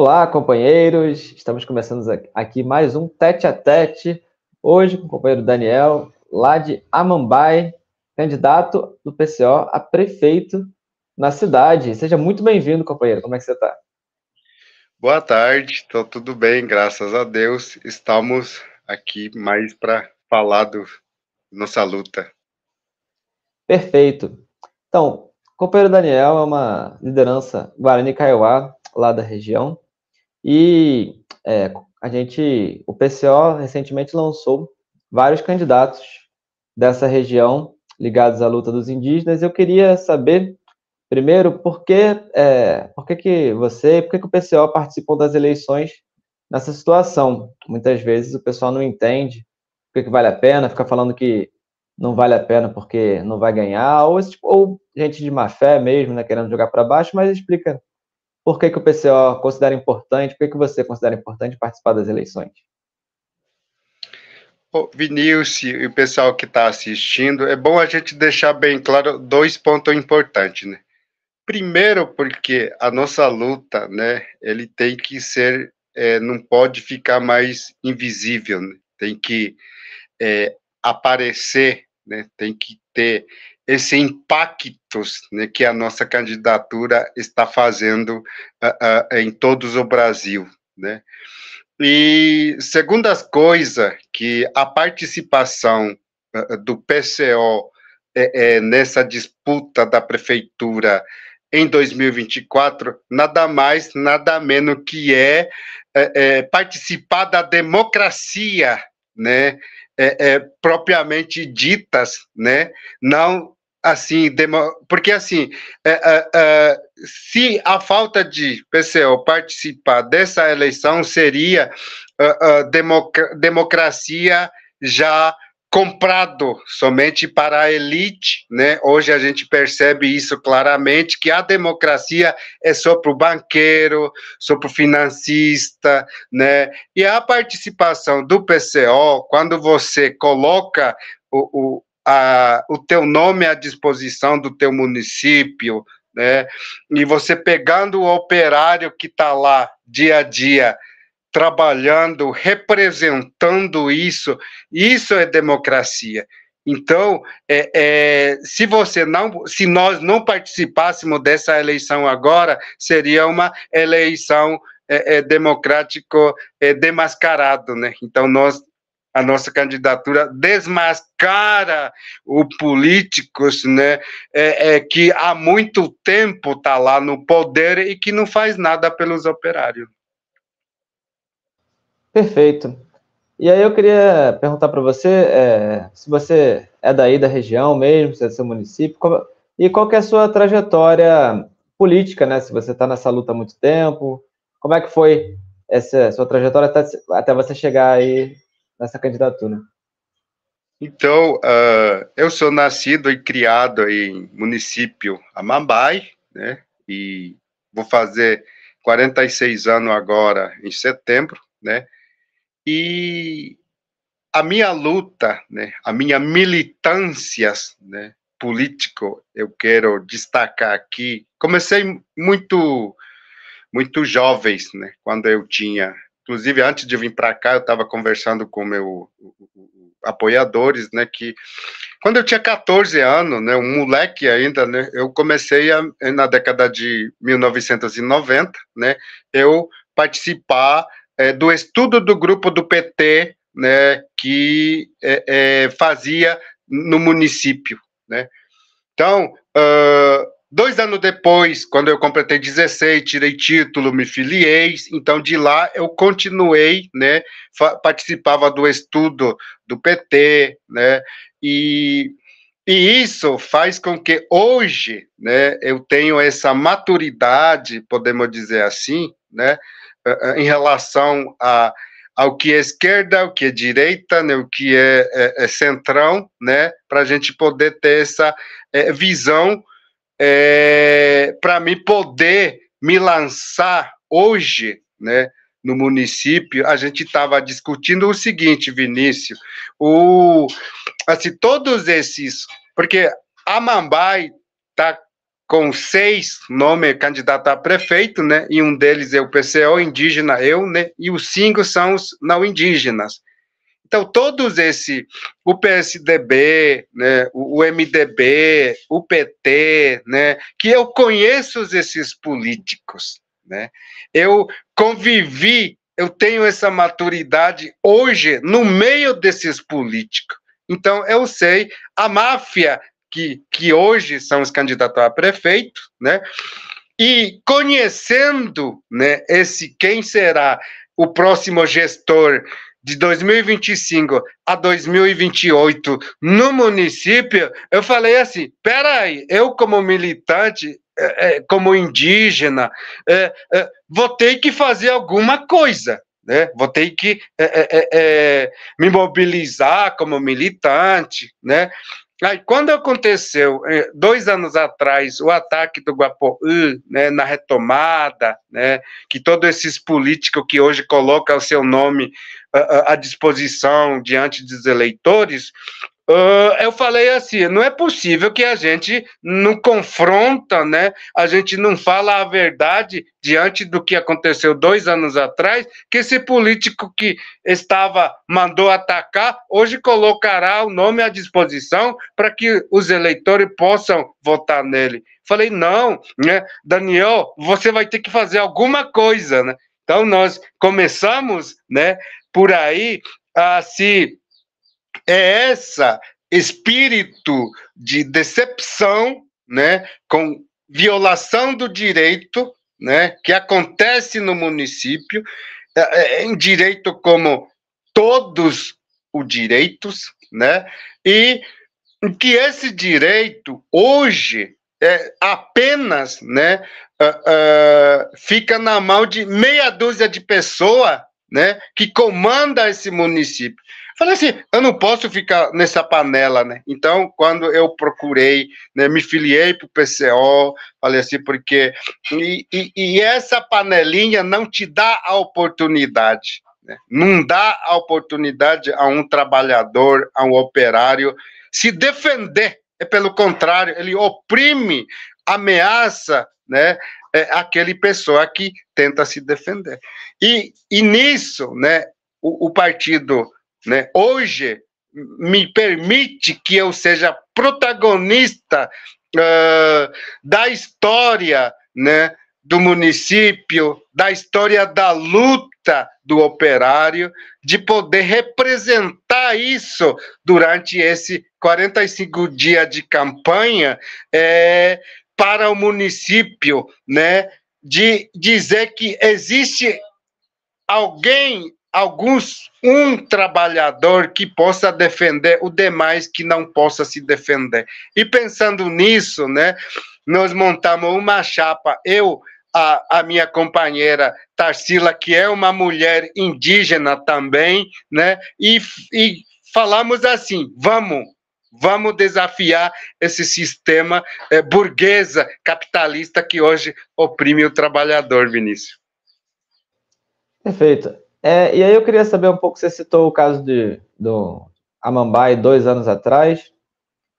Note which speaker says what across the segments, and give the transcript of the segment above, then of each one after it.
Speaker 1: Olá, companheiros. Estamos começando aqui mais um tete a tete. Hoje com o companheiro Daniel, lá de Amambai, candidato do PCO a prefeito na cidade. Seja muito bem-vindo, companheiro. Como é que você está?
Speaker 2: Boa tarde, Estou tudo bem, graças a Deus. Estamos aqui mais para falar do nossa luta.
Speaker 1: Perfeito. Então, o companheiro Daniel é uma liderança Guarani Kaiowá, lá da região, e é, a gente, o PCO recentemente lançou vários candidatos dessa região ligados à luta dos indígenas. Eu queria saber, primeiro, por que, é, por que, que você, por que, que o PCO participou das eleições nessa situação? Muitas vezes o pessoal não entende o que, que vale a pena, fica falando que não vale a pena porque não vai ganhar, ou, tipo, ou gente de má fé mesmo, né, querendo jogar para baixo, mas explica por que, que o PCO considera importante? Por que, que você considera importante participar das eleições?
Speaker 2: Oh, e o pessoal que está assistindo, é bom a gente deixar bem claro dois pontos importantes, né? Primeiro, porque a nossa luta, né, ele tem que ser, é, não pode ficar mais invisível, né? tem que é, aparecer, né, tem que ter esse impacto né, que a nossa candidatura está fazendo uh, uh, em todos o Brasil, né? E segunda coisa que a participação uh, do PCO é, é, nessa disputa da prefeitura em 2024 nada mais nada menos que é, é, é participar da democracia, né? É, é, propriamente ditas, né? Não assim, demo, porque assim, é, é, é, se a falta de PCO participar dessa eleição seria é, é, democ democracia já comprado somente para a elite, né? Hoje a gente percebe isso claramente que a democracia é só para o banqueiro, só para o financista, né? E a participação do PCO, quando você coloca o a, o teu nome à disposição do teu município, né? E você pegando o operário que está lá dia a dia trabalhando, representando isso, isso é democracia. Então, é, é, se você não, se nós não participássemos dessa eleição agora, seria uma eleição é, é democrático é, demascarado, né? Então nós a nossa candidatura desmascara o políticos né, é, é, que há muito tempo está lá no poder e que não faz nada pelos operários.
Speaker 1: Perfeito. E aí eu queria perguntar para você é, se você é daí da região mesmo, se é do seu município, como, e qual que é a sua trajetória política, né? Se você está nessa luta há muito tempo, como é que foi essa sua trajetória até, até você chegar aí nessa candidatura?
Speaker 2: Então, uh, eu sou nascido e criado em município Amambai, né? E vou fazer 46 anos agora em setembro, né? E a minha luta, né? A minha militância, né? Político, eu quero destacar aqui. Comecei muito, muito jovens, né? Quando eu tinha Inclusive, antes de vir para cá, eu estava conversando com meu apoiadores, né, que quando eu tinha 14 anos, né, um moleque ainda, né, eu comecei a, na década de 1990, né, eu participar é, do estudo do grupo do PT, né, que é, é, fazia no município, né. Então, uh, Dois anos depois, quando eu completei 16, tirei título, me filiei, então de lá eu continuei, né, participava do estudo do PT, né, e, e isso faz com que hoje, né, eu tenho essa maturidade, podemos dizer assim, né, eh, eh, em relação a, ao que é esquerda, o que é direita, né, o que é, é, é centrão, né, para a gente poder ter essa é, visão é, para me poder me lançar hoje, né? No município, a gente estava discutindo o seguinte, Vinícius, o, assim, todos esses, porque a Mambai está com seis nomes candidato a prefeito, né? E um deles é o PCO indígena, eu, né? E os cinco são os não indígenas. Então, todos esses, o PSDB, né, o MDB, o PT, né, que eu conheço esses políticos, né, eu convivi, eu tenho essa maturidade hoje no meio desses políticos. Então, eu sei a máfia que, que hoje são os candidatos a prefeito, né, e conhecendo né, esse quem será o próximo gestor de 2025 a 2028 no município, eu falei assim: peraí, eu, como militante, é, é, como indígena, é, vou ter que fazer alguma coisa. Né? Vou ter que me mobilizar como militante, né? Aí, quando aconteceu, dois anos atrás, o ataque do Guapoú, né, na retomada, né, que todos esses políticos que hoje colocam o seu nome à disposição diante dos eleitores, Uh, eu falei assim, não é possível que a gente não confronta, né? A gente não fala a verdade diante do que aconteceu dois anos atrás, que esse político que estava mandou atacar hoje colocará o nome à disposição para que os eleitores possam votar nele. Falei não, né? Daniel, você vai ter que fazer alguma coisa, né? Então nós começamos, né, por aí ah, se é esse espírito de decepção, né, com violação do direito, né, que acontece no município, é, é, em direito como todos os direitos, né, e que esse direito hoje é, apenas, né, uh, uh, fica na mão de meia dúzia de pessoas né, que comanda esse município. Falei assim, eu não posso ficar nessa panela, né? Então, quando eu procurei, né, me filiei para o PCO, falei assim, porque. E, e, e, essa panelinha não te dá a oportunidade, né? não dá a oportunidade a um trabalhador, a um operário, se defender. É pelo contrário, ele oprime, ameaça, né, é, aquele pessoa que tenta se defender. E, e nisso, né, o, o partido, né, hoje me permite que eu seja protagonista uh, da história, né, do município, da história da luta do operário, de poder representar isso durante esse 45 dia de campanha, é, para o município, né, de dizer que existe alguém, alguns, um trabalhador que possa defender o demais que não possa se defender. E pensando nisso, né, nós montamos uma chapa, eu, a, a minha companheira Tarsila, que é uma mulher indígena também, né, e, e falamos assim, vamos, Vamos desafiar esse sistema é, burguesa, capitalista que hoje oprime o trabalhador, Vinícius.
Speaker 1: Perfeito. É, e aí eu queria saber um pouco, você citou o caso de, do Amambai dois anos atrás.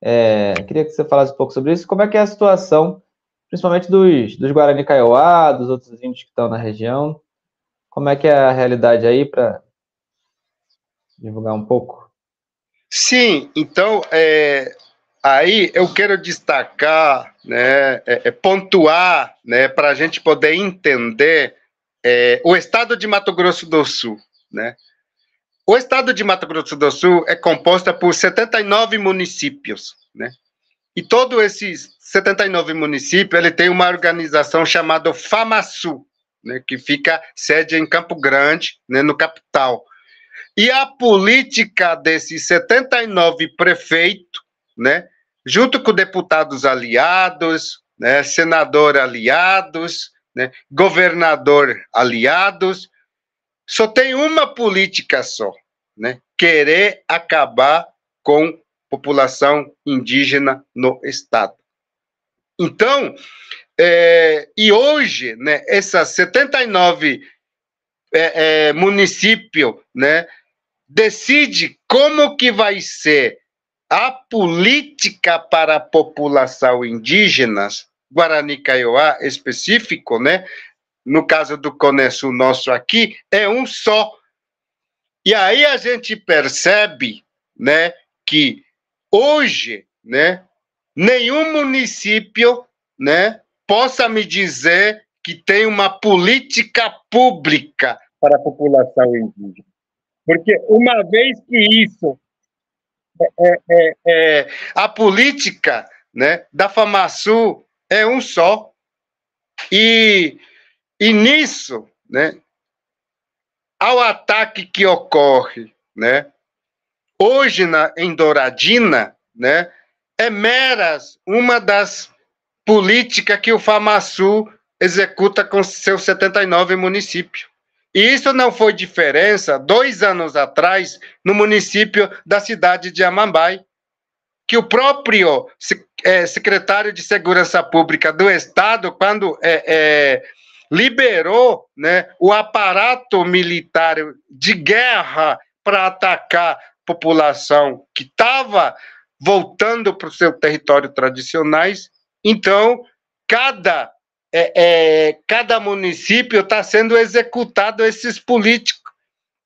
Speaker 1: É, queria que você falasse um pouco sobre isso. Como é que é a situação, principalmente dos, dos Guarani Kaiowá, dos outros índios que estão na região? Como é que é a realidade aí para divulgar um pouco?
Speaker 2: Sim, então é, aí eu quero destacar, né, é, é pontuar, né, para a gente poder entender é, o estado de Mato Grosso do Sul, né? O estado de Mato Grosso do Sul é composto por 79 municípios, né? E todos esses 79 municípios, ele tem uma organização chamada FAMASU, né, que fica sede em Campo Grande, né, no capital. E a política desses 79 prefeitos, né, junto com deputados aliados, né, senador aliados, né, governador aliados, só tem uma política só, né, querer acabar com população indígena no estado. Então, é, e hoje, né, essas 79 é, é, municípios, né, decide como que vai ser a política para a população indígena, Guarani Kaiowá específico, né? No caso do Conesso nosso aqui, é um só. E aí a gente percebe, né, que hoje, né, nenhum município, né, possa me dizer que tem uma política pública para a população indígena. Porque uma vez que isso é, é, é, é, a política né, da FAMASU é um só. E, e nisso, né, ao ataque que ocorre né, hoje na, em Douradina, né, é meras uma das políticas que o FAMASU executa com seus 79 municípios. Isso não foi diferença dois anos atrás no município da cidade de Amambai, que o próprio é, secretário de Segurança Pública do Estado, quando é, é, liberou né, o aparato militar de guerra para atacar a população que estava voltando para o seu território tradicionais, então cada é, é, cada município está sendo executado esses políticos.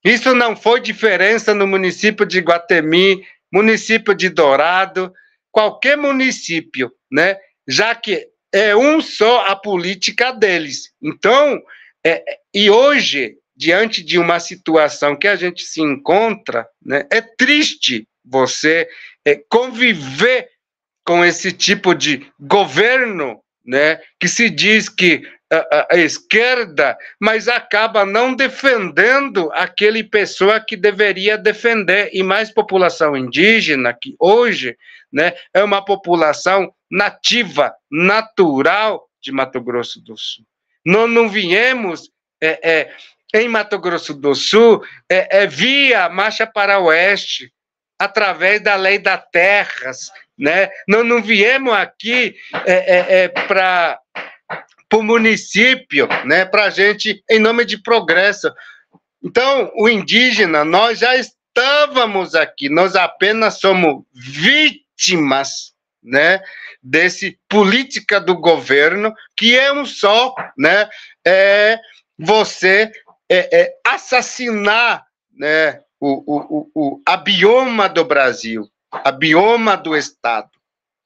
Speaker 2: Isso não foi diferença no município de Guatemi, município de Dourado, qualquer município, né? Já que é um só a política deles. Então, é, e hoje, diante de uma situação que a gente se encontra, né, é triste você é, conviver com esse tipo de governo né, que se diz que a, a, esquerda, mas acaba não defendendo aquele pessoa que deveria defender, e mais população indígena, que hoje né, é uma população nativa, natural de Mato Grosso do Sul. Nós não viemos é, é, em Mato Grosso do Sul é, é via Marcha para Oeste, através da lei das terras, né? Nós não viemos aqui é, é, é para o município, né? Para a gente, em nome de progresso. Então, o indígena, nós já estávamos aqui, nós apenas somos vítimas, né? Desse política do governo, que é um só, né? É você é, é assassinar, né? O, o, o, a bioma do Brasil, a bioma do Estado.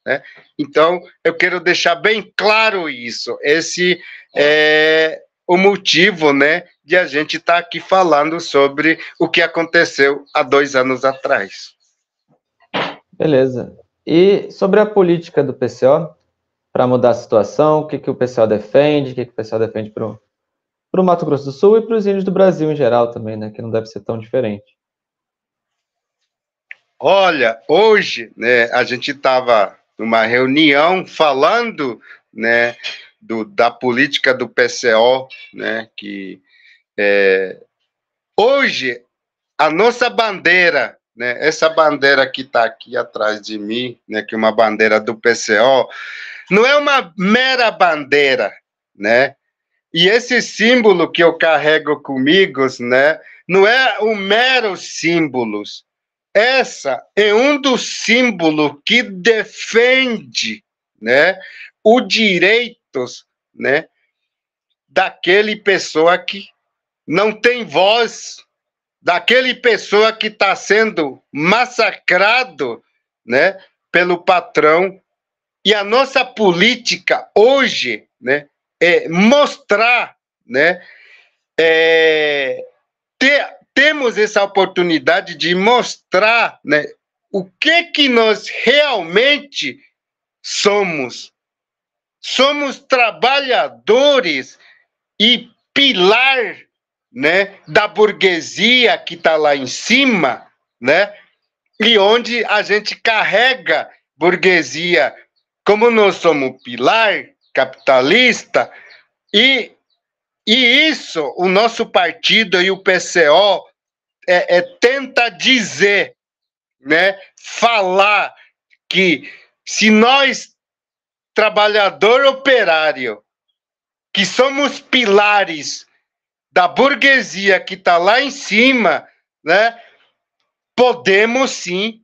Speaker 2: Né? Então, eu quero deixar bem claro isso. Esse é o motivo né, de a gente estar tá aqui falando sobre o que aconteceu há dois anos atrás.
Speaker 1: Beleza. E sobre a política do PCO, para mudar a situação, o que, que o PCO defende, o que, que o PCO defende para o Mato Grosso do Sul e para os índios do Brasil em geral também, né, que não deve ser tão diferente.
Speaker 2: Olha, hoje né, a gente estava numa reunião falando né, do, da política do PCO, né, que é, hoje a nossa bandeira, né, essa bandeira que está aqui atrás de mim, né, que é uma bandeira do PCO, não é uma mera bandeira, né? E esse símbolo que eu carrego comigo, né, não é um mero símbolos, essa é um dos símbolos que defende né, os direitos né, daquele pessoa que não tem voz, daquele pessoa que está sendo massacrado né, pelo patrão. E a nossa política hoje né, é mostrar, né, é, ter temos essa oportunidade de mostrar né, o que, que nós realmente somos. Somos trabalhadores e pilar né, da burguesia que está lá em cima, né, e onde a gente carrega burguesia, como nós somos pilar capitalista, e e isso o nosso partido e o PCO é, é, tenta dizer, né? falar que se nós, trabalhador operário, que somos pilares da burguesia que está lá em cima, né? podemos sim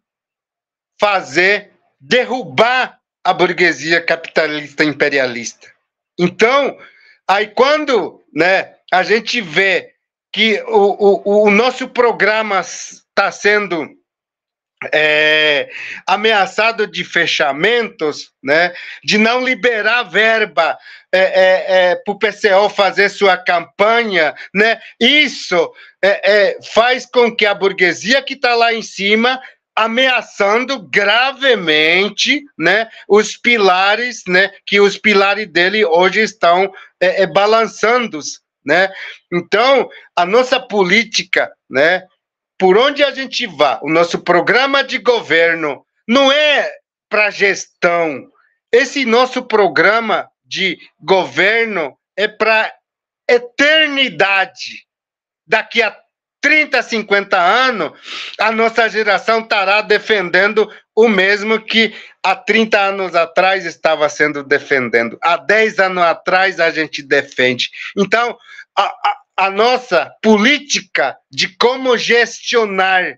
Speaker 2: fazer derrubar a burguesia capitalista imperialista. Então, aí quando né? A gente vê que o, o, o nosso programa está sendo é, ameaçado de fechamentos, né, de não liberar verba é, é, é para o PCO fazer sua campanha, né, isso é, é, faz com que a burguesia que está lá em cima ameaçando gravemente né, os pilares, né, que os pilares dele hoje estão é, é, balançando Né? Então, a nossa política, né, por onde a gente vá, o nosso programa de governo não é para gestão. Esse nosso programa de governo é para eternidade. Daqui a 30, 50 anos, a nossa geração estará defendendo o mesmo que há 30 anos atrás estava sendo defendendo. Há 10 anos atrás a gente defende. Então, a, a, a nossa política de como gestionar é,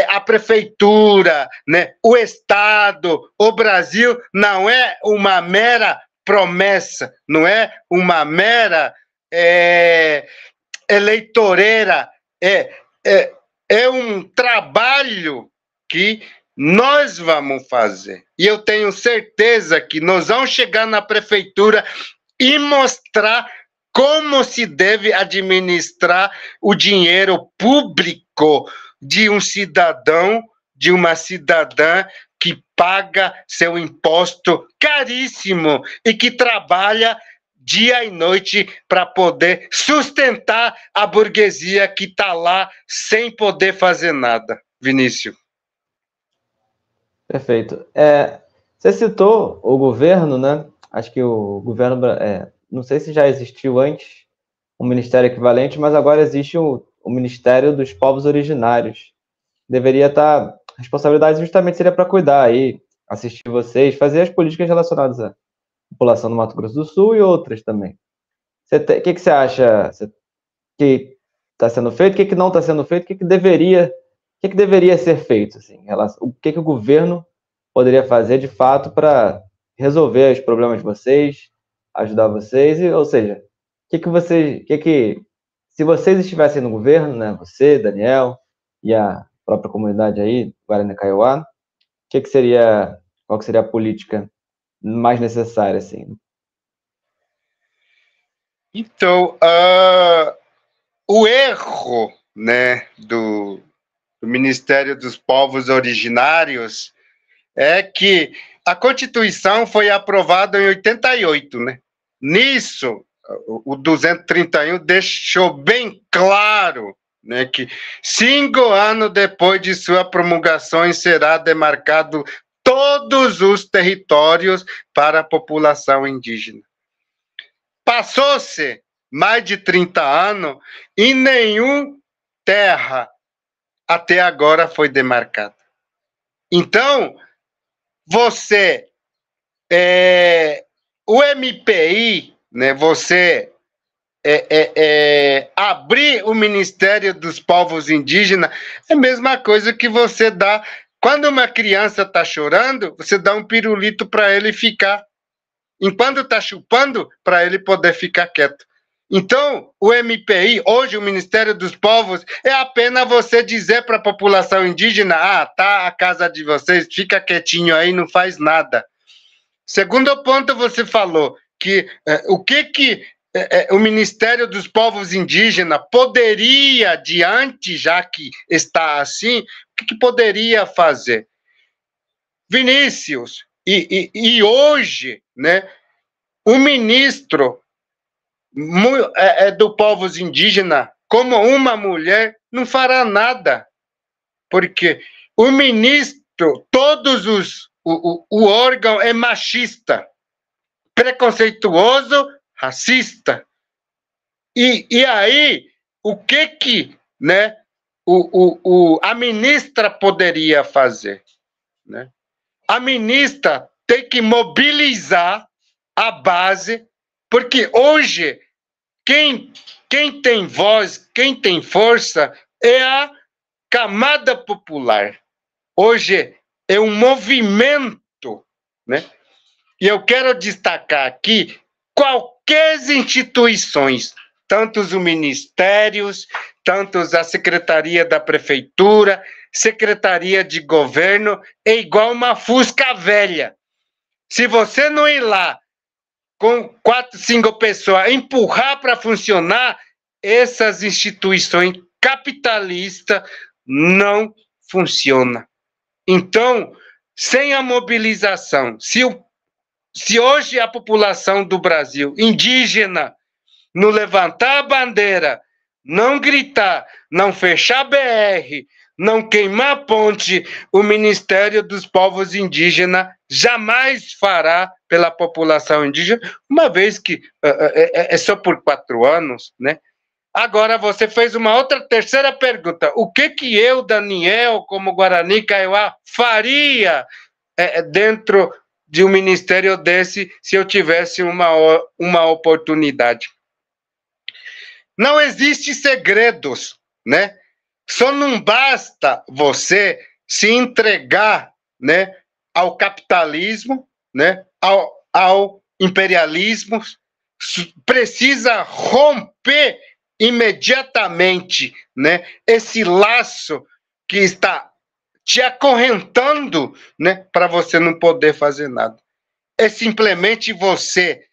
Speaker 2: é, a prefeitura, né, o Estado, o Brasil, não é uma mera promessa, não é uma mera é, eleitoreira é, é, é um trabalho que nós vamos fazer. E eu tenho certeza que nós vamos chegar na prefeitura e mostrar como se deve administrar o dinheiro público de um cidadão, de uma cidadã que paga seu imposto caríssimo e que trabalha dia e noite para poder sustentar a burguesia que está lá sem poder fazer nada. Vinícius.
Speaker 1: Perfeito. É, você citou o governo, né? Acho que o governo, é, não sei se já existiu antes um ministério equivalente, mas agora existe o, o Ministério dos Povos Originários. Deveria estar, tá, a responsabilidade justamente seria para cuidar aí, assistir vocês, fazer as políticas relacionadas a população do Mato Grosso do Sul e outras também. O que, que você acha cê, que está sendo feito, o que, que não está sendo feito, o que, que deveria o que, que, deveria ser feito? Assim, relação, o que, que, o governo poderia fazer de fato para resolver os problemas de vocês, ajudar vocês? E, ou seja, o que, que vocês. Que que, se vocês estivessem no governo, né, você, Daniel e a própria comunidade aí, Guarani Kaiowá, que que seria, qual que seria a política mais necessária, assim.
Speaker 2: Então, uh, o erro né, do, do Ministério dos Povos Originários é que a Constituição foi aprovada em 88, né? Nisso, o 231 deixou bem claro né, que cinco anos depois de sua promulgação será demarcado todos os territórios para a população indígena. Passou-se mais de 30 anos e nenhum terra até agora foi demarcada. Então, você, é, o MPI, né, você é, é, é, abrir o Ministério dos Povos Indígenas é a mesma coisa que você dar quando uma criança está chorando, você dá um pirulito para ele ficar. Enquanto está chupando, para ele poder ficar quieto. Então, o MPI, hoje o Ministério dos Povos, é apenas você dizer para a população indígena: ah, tá a casa de vocês, fica quietinho aí, não faz nada. Segundo ponto, você falou que eh, o que que eh, o Ministério dos Povos Indígenas poderia, diante, já que está assim, que, que poderia fazer? Vinícius, e, e, e hoje, né, o ministro é, é, do povos indígena, como uma mulher, não fará nada, porque o ministro, todos os, o, o, o órgão é machista, preconceituoso, racista. E, e aí, o que que, né, o, o, o, a ministra poderia fazer. Né? A ministra tem que mobilizar a base, porque hoje quem, quem tem voz, quem tem força é a camada popular. Hoje é um movimento, né? E eu quero destacar aqui qualquer instituições, tanto os ministérios, tantos a Secretaria da Prefeitura, Secretaria de Governo, é igual uma fusca velha. Se você não ir lá com quatro, cinco pessoas, empurrar para funcionar, essas instituições capitalistas não funcionam. Então, sem a mobilização, se, o, se hoje a população do Brasil indígena não levantar a bandeira não gritar, não fechar BR, não queimar ponte, o Ministério dos Povos Indígenas jamais fará pela população indígena, uma vez que é, é, só por quatro anos, né? Agora você fez uma outra terceira pergunta. O que que eu, Daniel, como Guarani Kaiowá, faria é, dentro de um ministério desse se eu tivesse uma, uma oportunidade? Não existe segredos, né? Só não basta você se entregar, né, ao capitalismo, né, ao, ao imperialismo, precisa romper imediatamente, né, esse laço que está te acorrentando, né, para você não poder fazer nada. É simplesmente você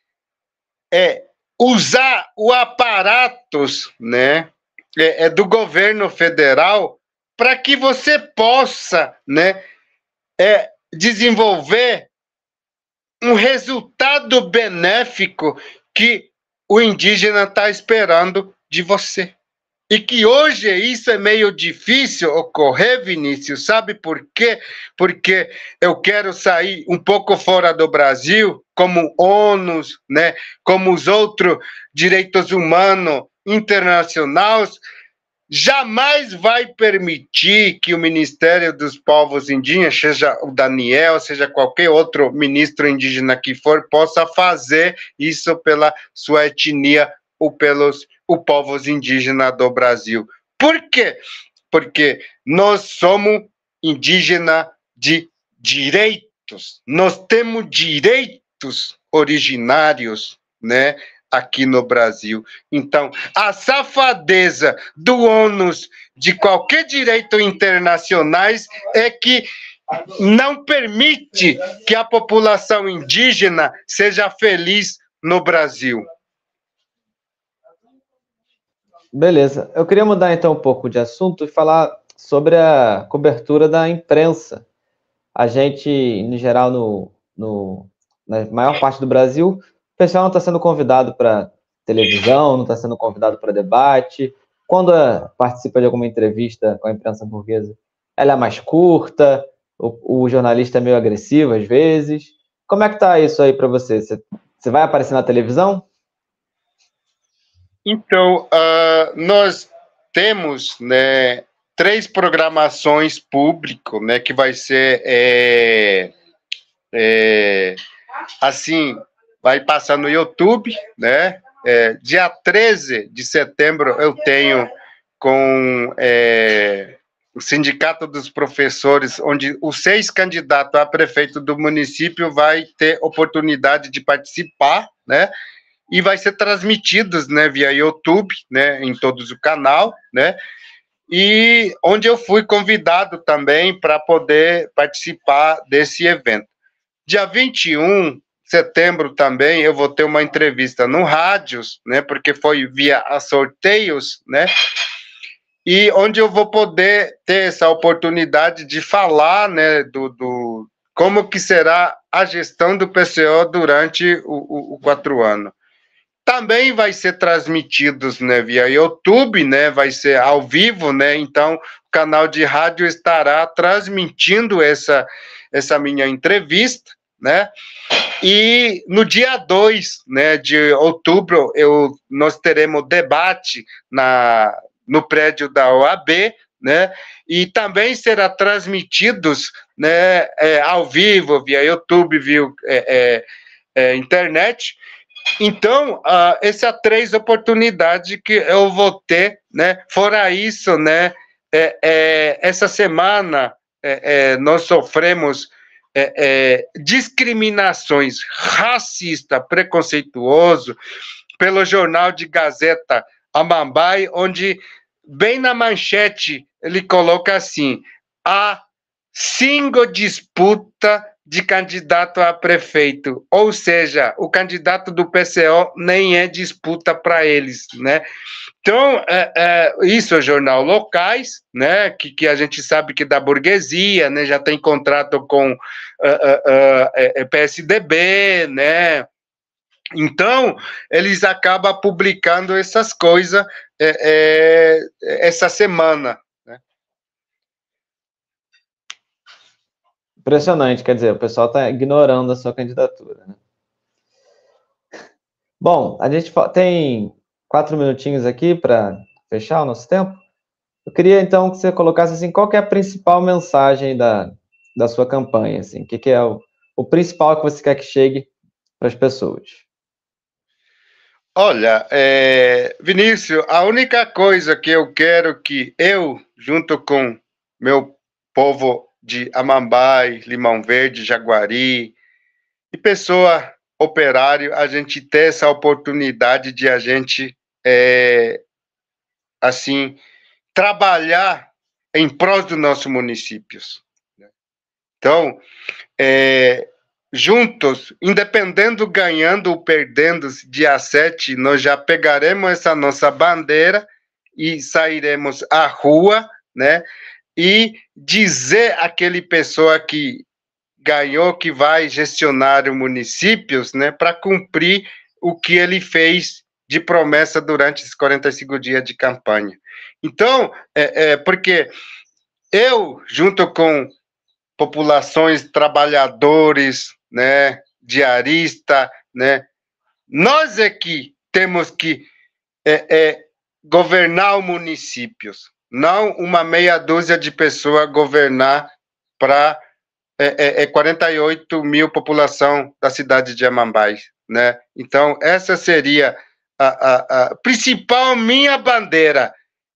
Speaker 2: é usar o aparatos né, é, é do governo federal para que você possa né, é, desenvolver um resultado benéfico que o indígena está esperando de você. E que hoje isso é meio difícil ocorrer, Vinícius, sabe por quê? Porque eu quero sair um pouco fora do Brasil, como ONUs, né, como os outros direitos humanos internacionais, jamais vai permitir que o Ministério dos Povos Indígenas, seja o Daniel, seja qualquer outro ministro indígena que for, possa fazer isso pela sua etnia ou pelos o povos indígenas do Brasil. Por quê? Porque nós somos indígena de direitos. Nós temos direitos originários, né, aqui no Brasil. Então, a safadeza do ônus de qualquer direito internacionais é que não permite que a população indígena seja feliz no Brasil.
Speaker 1: Beleza. Eu queria mudar então um pouco de assunto e falar sobre a cobertura da imprensa. A gente, em geral, no, no, na maior parte do Brasil, o pessoal não está sendo convidado para televisão, não está sendo convidado para debate. Quando a, participa de alguma entrevista com a imprensa burguesa, ela é mais curta, o, o jornalista é meio agressivo às vezes. Como é que está isso aí para você? Você vai aparecer na televisão?
Speaker 2: Então, uh nós temos né, três programações público, né, que vai ser é, é, assim, vai passar no YouTube, né? É, dia 13 de setembro eu tenho com é, o Sindicato dos Professores, onde os seis candidatos a prefeito do município vai ter oportunidade de participar, né? e vai ser transmitidas, né, via YouTube, né, em todos o canal, né, e onde eu fui convidado também para poder participar desse evento. Dia 21 de setembro também eu vou ter uma entrevista no Rádios, né, porque foi via sorteios, né, e onde eu vou poder ter essa oportunidade de falar, né, do, do como que será a gestão do PCO durante o, o, o quatro ano também vai ser transmitidos né, via YouTube, né, vai ser ao vivo, né, então o canal de rádio estará transmitindo essa, essa minha entrevista, né, e no dia 2 né, de outubro eu, nós teremos debate na, no prédio da OAB, né, e também será transmitidos né, é, ao vivo, via YouTube, via é, é, é internet, então, uh, ah, essa é três oportunidades que eu vou ter, né? Fora isso, né? É, é, essa semana é, é nós sofremos é, é, discriminações racista, preconceituoso, pelo jornal de Gazeta Amambai, onde bem na manchete ele coloca assim: há cinco disputa de candidato a prefeito, ou seja, o candidato do PCO nem é disputa para eles, né? Então, é, é, isso é jornal locais, né? Que, que a gente sabe que da burguesia, né? Já tem contrato com uh, é, uh, é, uh, é, PSDB, né? Então, eles acabam publicando essas coisas é, essa semana,
Speaker 1: Impressionante, quer dizer, o pessoal está ignorando a sua candidatura. Né? Bom, a gente tem quatro minutinhos aqui para fechar o nosso tempo. Eu queria então que você colocasse assim, qual é a principal mensagem da, da sua campanha, assim, o que, que, é o, o principal que você quer que chegue para as pessoas?
Speaker 2: Olha, é, Vinícius, a única coisa que eu quero que eu, junto com meu povo de Amambai, Limão Verde, Jaguari, e pessoa operário, a gente ter essa oportunidade de a gente, é, assim, trabalhar em prol dos nossos municípios. Né? Então, é, juntos, independendo ganhando ou perdendo, dia 7, nós já pegaremos essa nossa bandeira e sairemos à rua, né? e dizer àquele pessoa que ganhou, que vai gestionar os municípios, né, para cumprir o que ele fez de promessa durante esses 45 dias de campanha. Então, é, é, porque eu, junto com populações, trabalhadores, né, diarista, né, nós é que temos que é, é governar os municípios, não uma meia dúzia de pessoas governar para é, é, 48 é mil população da cidade de Amambais, né? Então essa seria a, a, a principal minha bandeira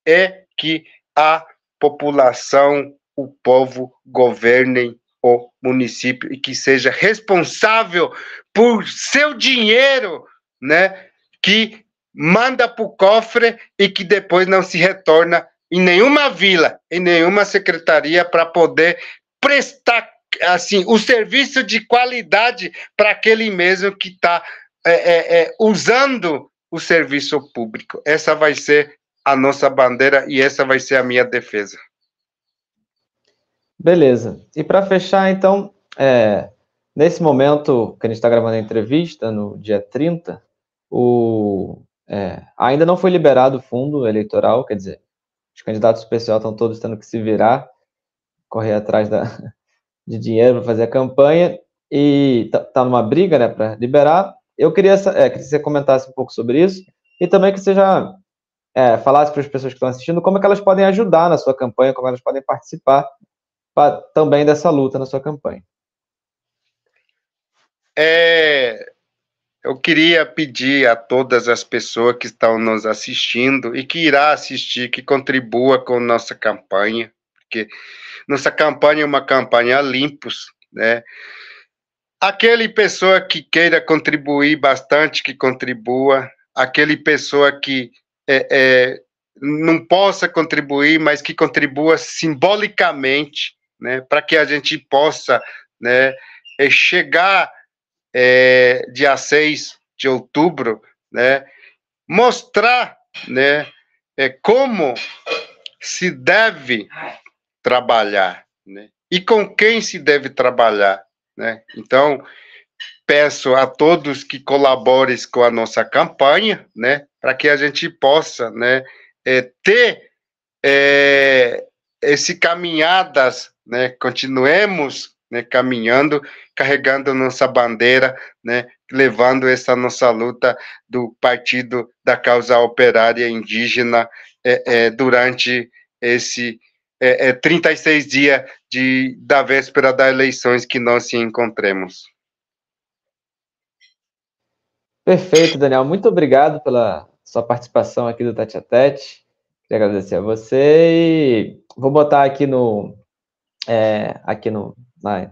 Speaker 2: é que a população, o povo governem o município e que seja responsável por seu dinheiro, né? Que manda para o cofre e que depois não se retorna em nenhuma vila, em nenhuma secretaria para poder prestar assim o serviço de qualidade para aquele mesmo que está é, é, é, usando o serviço público. Essa vai ser a nossa bandeira e essa vai ser a minha defesa.
Speaker 1: Beleza. E para fechar, então, é, nesse momento que a gente está gravando a entrevista, no dia 30, o, é, ainda não foi liberado o fundo eleitoral, quer dizer, os candidatos do estão todos tendo que se virar, correr atrás da, de dinheiro para fazer a campanha, e tá, tá numa briga, né, para liberar. Eu queria, é, que você comentasse um pouco sobre isso, e também que você já é, falasse para as pessoas que estão assistindo como é que elas podem ajudar na sua campanha, como elas podem participar pra, também dessa luta na sua campanha.
Speaker 2: É, eu queria pedir a todas as pessoas que estão nos assistindo e que irá assistir que contribua com nossa campanha, porque nossa campanha é uma campanha limpos, né? Aquele pessoa que queira contribuir bastante, que contribua, aquele pessoa que é, é, não possa contribuir, mas que contribua simbolicamente, né? Para que a gente possa, né? É chegar é, dia 6 de outubro, né, mostrar né, é, como se deve trabalhar né, e com quem se deve trabalhar. Né? Então, peço a todos que colaborem com a nossa campanha, né, para que a gente possa né, é, ter é, esse caminhadas, né, continuemos né, caminhando, carregando nossa bandeira, né, levando essa nossa luta do partido da causa operária indígena é, é, durante esse é, 36 é, dias de, da véspera das eleições que nós se encontremos.
Speaker 1: Perfeito, Daniel. Muito obrigado pela sua participação aqui do Tete a Tete. Queria agradecer a você e vou botar aqui no é, aqui no né?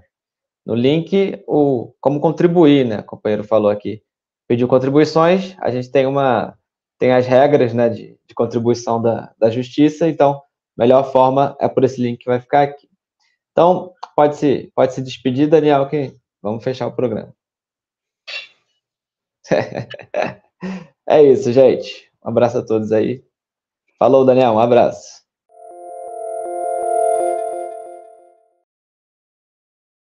Speaker 1: No link, o como contribuir, né? O companheiro falou aqui. Pediu contribuições, a gente tem uma tem as regras né, de, de contribuição da, da justiça, então melhor forma é por esse link que vai ficar aqui. Então, pode se, pode se despedir, Daniel, que vamos fechar o programa. é isso, gente. Um abraço a todos aí. Falou, Daniel. Um abraço.